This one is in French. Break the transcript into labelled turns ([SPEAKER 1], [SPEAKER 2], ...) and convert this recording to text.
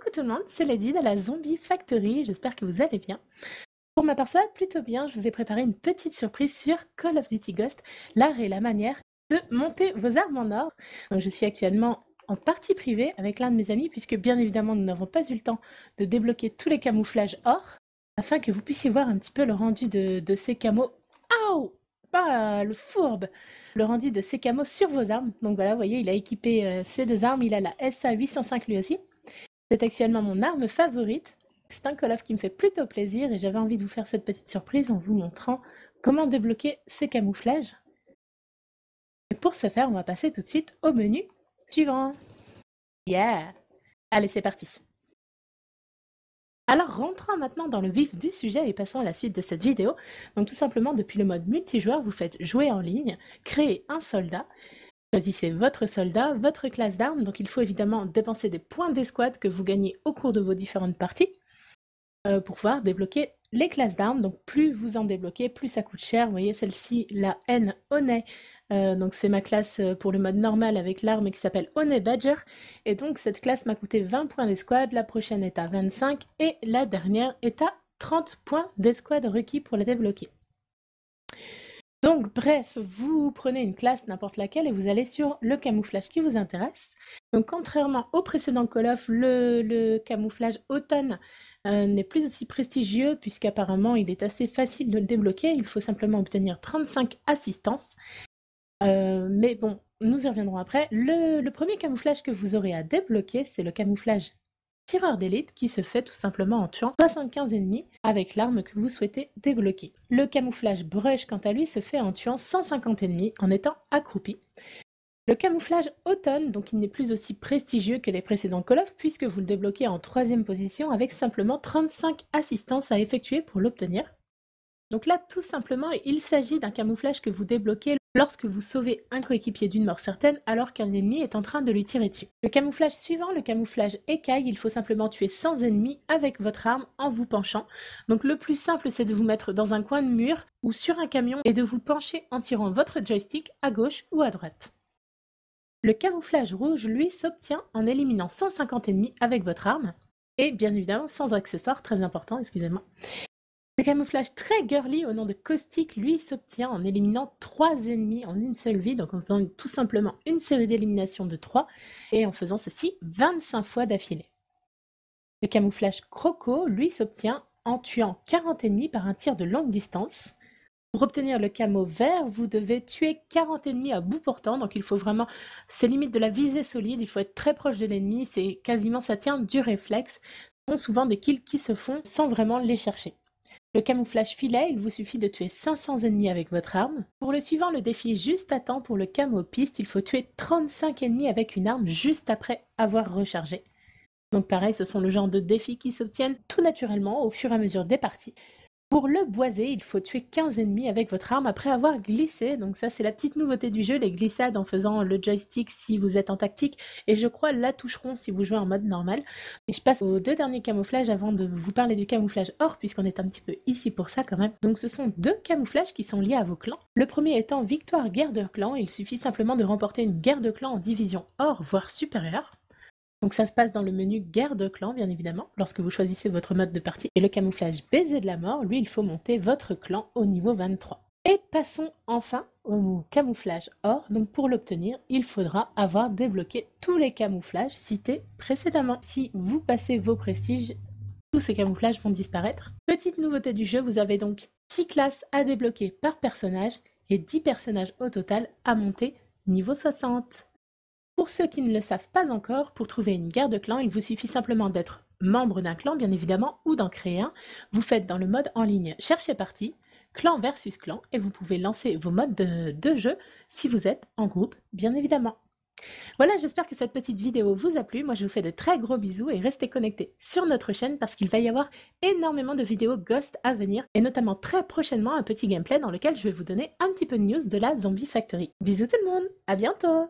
[SPEAKER 1] Coucou tout le monde, c'est Lady de la Zombie Factory, j'espère que vous allez bien. Pour ma part, ça va plutôt bien, je vous ai préparé une petite surprise sur Call of Duty Ghost, l'art et la manière de monter vos armes en or. Donc, je suis actuellement en partie privée avec l'un de mes amis, puisque bien évidemment nous n'avons pas eu le temps de débloquer tous les camouflages or, afin que vous puissiez voir un petit peu le rendu de, ces camos. au pas ah, le fourbe, le rendu de ces camos sur vos armes. Donc voilà, vous voyez, il a équipé ses euh, ces deux armes. Il a la SA805 lui aussi. C'est actuellement mon arme favorite. C'est un call of qui me fait plutôt plaisir et j'avais envie de vous faire cette petite surprise en vous montrant comment débloquer ces camouflages. Et pour ce faire, on va passer tout de suite au menu suivant. Yeah Allez, c'est parti alors rentrons maintenant dans le vif du sujet et passons à la suite de cette vidéo. Donc tout simplement depuis le mode multijoueur, vous faites jouer en ligne, créer un soldat Choisissez votre soldat, votre classe d'armes, donc il faut évidemment dépenser des points d'escouade que vous gagnez au cours de vos différentes parties euh, pour pouvoir débloquer les classes d'armes. Donc plus vous en débloquez, plus ça coûte cher. Vous voyez celle-ci, la N Honey, euh, donc c'est ma classe euh, pour le mode normal avec l'arme qui s'appelle Honey Badger. Et donc cette classe m'a coûté 20 points d'escouade, la prochaine est à 25 et la dernière est à 30 points d'escouade requis pour la débloquer. Donc bref, vous prenez une classe n'importe laquelle et vous allez sur le camouflage qui vous intéresse. Donc contrairement au précédent Call of, le, camouflage automne euh, n'est plus aussi prestigieux puisqu'apparemment il est assez facile de le débloquer. Il faut simplement obtenir 35 assistances. Euh, mais bon, nous y reviendrons après. Le, le premier camouflage que vous aurez à débloquer, c'est le camouflage tireur d'élite qui se fait tout simplement en tuant 75 ennemis avec l'arme que vous souhaitez débloquer. Le camouflage brush quant à lui se fait en tuant 150 ennemis en étant accroupi. Le camouflage automne, donc il n'est plus aussi prestigieux que les précédents Call of puisque vous le débloquez en troisième position avec simplement 35 assistances à effectuer pour l'obtenir. Donc là, tout simplement, il s'agit d'un camouflage que vous débloquez lorsque vous sauvez un coéquipier d'une mort certaine alors qu'un ennemi est en train de lui tirer dessus. Le camouflage suivant, le camouflage écaille, il faut simplement tuer 100 ennemis avec votre arme en vous penchant. Donc le plus simple c'est de vous mettre dans un coin de mur ou sur un camion et de vous pencher en tirant votre joystick à gauche ou à droite. Le camouflage rouge, lui, s'obtient en éliminant 150 ennemis avec votre arme, et bien évidemment sans accessoires, très important, excusez-moi. Le camouflage très girly au nom de Caustic, lui, s'obtient en éliminant trois ennemis en une seule vie, donc en faisant tout simplement une série d'éliminations de 3 et en faisant ceci 25 fois d'affilée. Le camouflage Croco, lui, s'obtient en tuant 40 ennemis par un tir de longue distance. Pour obtenir le camo vert, vous devez tuer 40 ennemis à bout portant, donc il faut vraiment, c'est limite de la visée solide, il faut être très proche de l'ennemi, c'est quasiment, ça tient du réflexe. Ce sont souvent des kills qui se font sans vraiment les chercher. Le camouflage filet, il vous suffit de tuer 500 ennemis avec votre arme. Pour le suivant, le défi juste à temps pour le camo piste, il faut tuer 35 ennemis avec une arme juste après avoir rechargé. Donc pareil, ce sont le genre de défis qui s'obtiennent tout naturellement au fur et à mesure des parties. Pour le boiser, il faut tuer 15 ennemis avec votre arme après avoir glissé. Donc ça, c'est la petite nouveauté du jeu, les glissades en faisant le joystick si vous êtes en tactique, et je crois la toucheront si vous jouez en mode normal. Et je passe aux deux derniers camouflages avant de vous parler du camouflage or, puisqu'on est un petit peu ici pour ça quand même. Donc ce sont deux camouflages qui sont liés à vos clans. Le premier étant victoire-guerre de clan, il suffit simplement de remporter une guerre de clan en division or, voire supérieure. Donc ça se passe dans le menu guerre de clan, bien évidemment. Lorsque vous choisissez votre mode de partie et le camouflage baiser de la mort, lui, il faut monter votre clan au niveau 23. Et passons enfin au camouflage or. Donc pour l'obtenir, il faudra avoir débloqué tous les camouflages cités précédemment. Si vous passez vos prestiges, tous ces camouflages vont disparaître. Petite nouveauté du jeu, vous avez donc 6 classes à débloquer par personnage et 10 personnages au total à monter niveau 60. Pour ceux qui ne le savent pas encore, pour trouver une guerre de clan, il vous suffit simplement d'être membre d'un clan, bien évidemment, ou d'en créer un. Vous faites dans le mode en ligne Cherchez partie »,« clan versus clan, et vous pouvez lancer vos modes de, de jeu si vous êtes en groupe, bien évidemment. Voilà, j'espère que cette petite vidéo vous a plu. Moi, je vous fais de très gros bisous et restez connectés sur notre chaîne parce qu'il va y avoir énormément de vidéos Ghost à venir et notamment très prochainement un petit gameplay dans lequel je vais vous donner un petit peu de news de la Zombie Factory. Bisous tout le monde, à bientôt